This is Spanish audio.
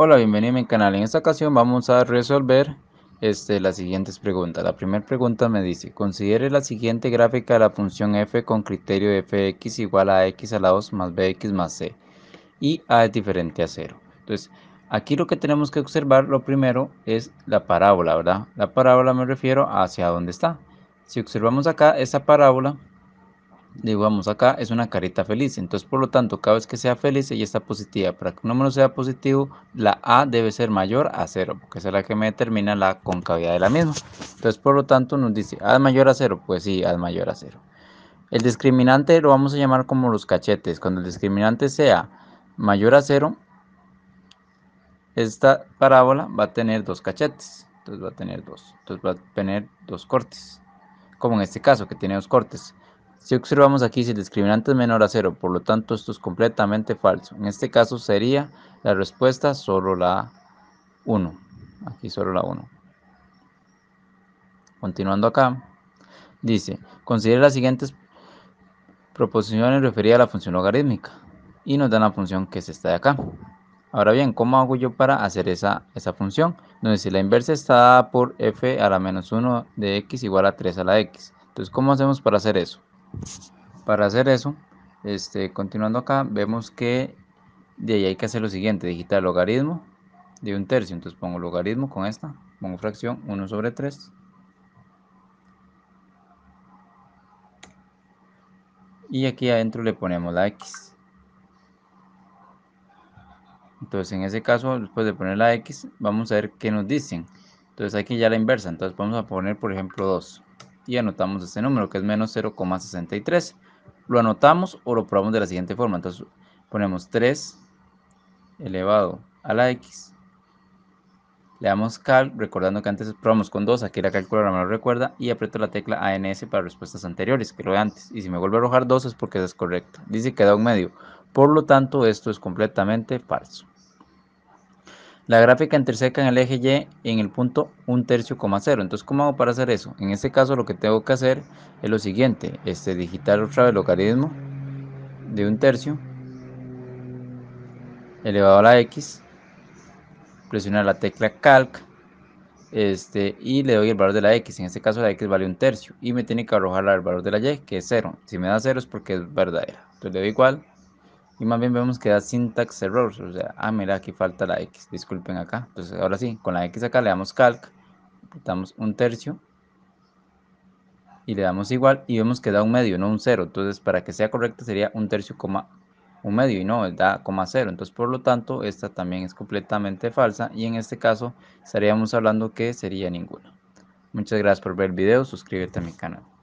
Hola, bienvenido a mi canal. En esta ocasión vamos a resolver este, las siguientes preguntas. La primera pregunta me dice, considere la siguiente gráfica de la función f con criterio fx igual a x a la 2 más bx más c y a es diferente a 0. Entonces, aquí lo que tenemos que observar lo primero es la parábola, ¿verdad? La parábola me refiero hacia dónde está. Si observamos acá, esa parábola digamos acá, es una carita feliz. Entonces, por lo tanto, cada vez que sea feliz, ella está positiva. Para que un número sea positivo, la A debe ser mayor a 0, porque es la que me determina la concavidad de la misma. Entonces, por lo tanto, nos dice, A mayor a 0, pues sí, A mayor a 0. El discriminante lo vamos a llamar como los cachetes. Cuando el discriminante sea mayor a 0, esta parábola va a tener dos cachetes. Entonces va a tener dos. Entonces va a tener dos cortes. Como en este caso, que tiene dos cortes. Si observamos aquí, si el discriminante es menor a 0, por lo tanto esto es completamente falso. En este caso sería la respuesta solo la 1. Aquí solo la 1. Continuando acá, dice, considere las siguientes proposiciones referidas a la función logarítmica y nos da la función que es esta de acá. Ahora bien, ¿cómo hago yo para hacer esa, esa función? Donde si la inversa está dada por f a la menos 1 de x igual a 3 a la x. Entonces, ¿cómo hacemos para hacer eso? Para hacer eso, este, continuando acá, vemos que de ahí hay que hacer lo siguiente, digitar logaritmo de un tercio. Entonces pongo logaritmo con esta, pongo fracción 1 sobre 3. Y aquí adentro le ponemos la x. Entonces en ese caso, después de poner la x, vamos a ver qué nos dicen. Entonces aquí ya la inversa, entonces vamos a poner por ejemplo 2 y anotamos este número que es menos 0,63. Lo anotamos o lo probamos de la siguiente forma. Entonces ponemos 3 elevado a la x. Le damos cal, recordando que antes probamos con 2, aquí la calculadora me lo recuerda, y aprieto la tecla ANS para respuestas anteriores, que lo antes. Y si me vuelve a arrojar 2 es porque es correcto. Dice que da un medio. Por lo tanto, esto es completamente falso. La gráfica interseca en el eje Y en el punto 1 tercio, coma 0. Entonces, ¿cómo hago para hacer eso? En este caso, lo que tengo que hacer es lo siguiente. Este, digitar otra vez logaritmo de 1 tercio elevado a la X. Presionar la tecla Calc. Este, y le doy el valor de la X. En este caso, la X vale 1 tercio. Y me tiene que arrojar el valor de la Y, que es 0. Si me da 0 es porque es verdadera. Entonces, le doy igual. Y más bien vemos que da syntax errors O sea, ah, mira, aquí falta la X. Disculpen acá. Entonces, ahora sí, con la X acá le damos calc. Damos un tercio. Y le damos igual. Y vemos que da un medio, no un cero. Entonces, para que sea correcta sería un tercio, coma un medio y no, da coma cero. Entonces, por lo tanto, esta también es completamente falsa y en este caso estaríamos hablando que sería ninguna. Muchas gracias por ver el video, suscríbete a mi canal.